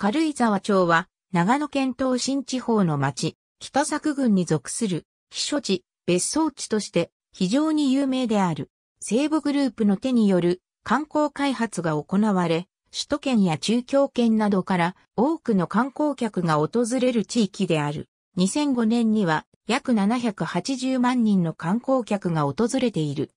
軽井沢町は、長野県東新地方の町、北作郡に属する、避暑地、別荘地として非常に有名である。西部グループの手による観光開発が行われ、首都圏や中京圏などから多くの観光客が訪れる地域である。2005年には約780万人の観光客が訪れている。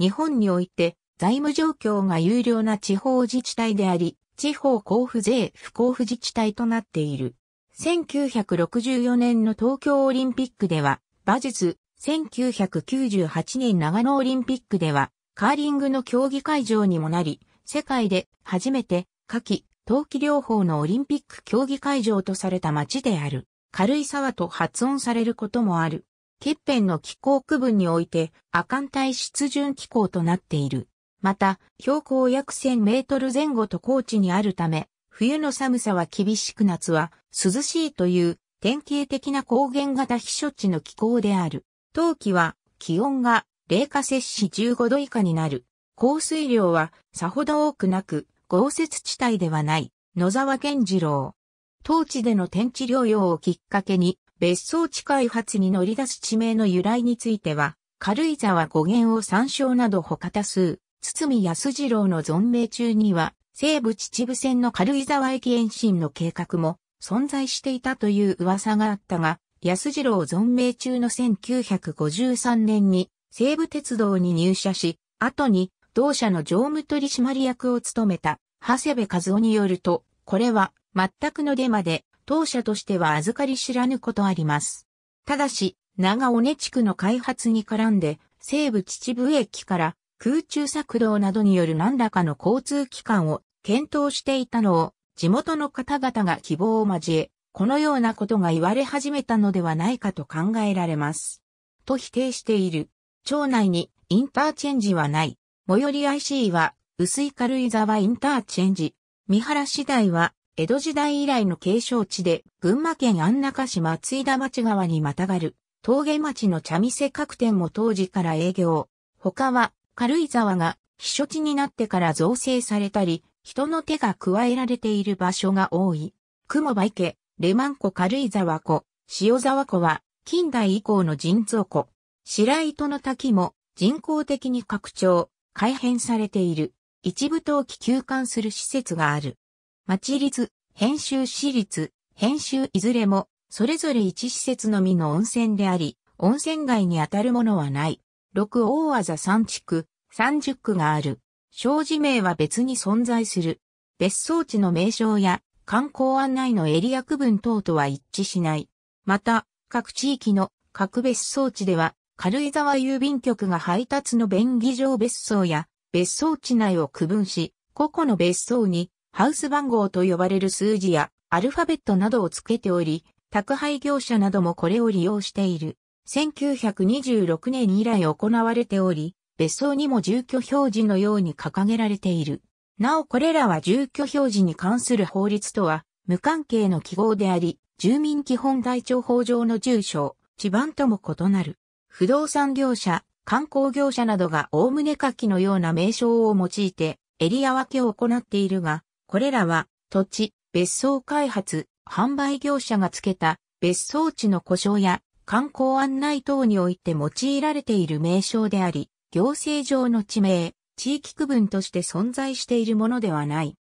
日本において財務状況が優良な地方自治体であり、地方交付税不交付自治体となっている。1964年の東京オリンピックでは、馬術、1998年長野オリンピックでは、カーリングの競技会場にもなり、世界で初めて、夏季、冬季療法のオリンピック競技会場とされた町である。軽井沢と発音されることもある。ケッペンの気候区分において、亜寒帯湿潤気候となっている。また、標高約1000メートル前後と高地にあるため、冬の寒さは厳しく夏は涼しいという典型的な高原型避暑地の気候である。冬季は気温が零下摂氏15度以下になる。降水量はさほど多くなく、豪雪地帯ではない。野沢健次郎。当地での天地療養をきっかけに、別荘地開発に乗り出す地名の由来については、軽井沢語源を参照など他多数、堤康次郎の存命中には、西武秩父線の軽井沢駅延伸の計画も存在していたという噂があったが、康次郎存命中の1953年に西武鉄道に入社し、後に同社の常務取締役を務めた長谷部和夫によると、これは全くのデマで、当社としては預かり知らぬことあります。ただし、長尾根地区の開発に絡んで、西武秩父駅から空中作動などによる何らかの交通機関を検討していたのを地元の方々が希望を交え、このようなことが言われ始めたのではないかと考えられます。と否定している。町内にインターチェンジはない。最寄り IC は薄い軽井沢インターチェンジ。三原市内は江戸時代以来の継承地で群馬県安中市松井田町側にまたがる峠町の茶店各店も当時から営業。他は軽井沢が避暑地になってから造成されたり、人の手が加えられている場所が多い。雲場池、レマン湖軽井沢湖、塩沢湖は近代以降の人造湖。白糸の滝も人工的に拡張、改変されている。一部冬季休館する施設がある。町立、編集私立、編集いずれも、それぞれ一施設のみの温泉であり、温泉街にあたるものはない。六大技三地区、三十区がある。障子名は別に存在する。別荘地の名称や観光案内のエリア区分等とは一致しない。また、各地域の各別荘地では、軽井沢郵便局が配達の便宜上別荘や別荘地内を区分し、個々の別荘にハウス番号と呼ばれる数字やアルファベットなどをつけており、宅配業者などもこれを利用している。1926年以来行われており、別荘にも住居表示のように掲げられている。なおこれらは住居表示に関する法律とは無関係の記号であり、住民基本台帳法上の住所、地盤とも異なる。不動産業者、観光業者などが概ねかきのような名称を用いてエリア分けを行っているが、これらは土地、別荘開発、販売業者がつけた別荘地の故障や観光案内等において用いられている名称であり、行政上の地名、地域区分として存在しているものではない。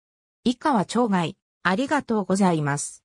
以下は町外、ありがとうございます。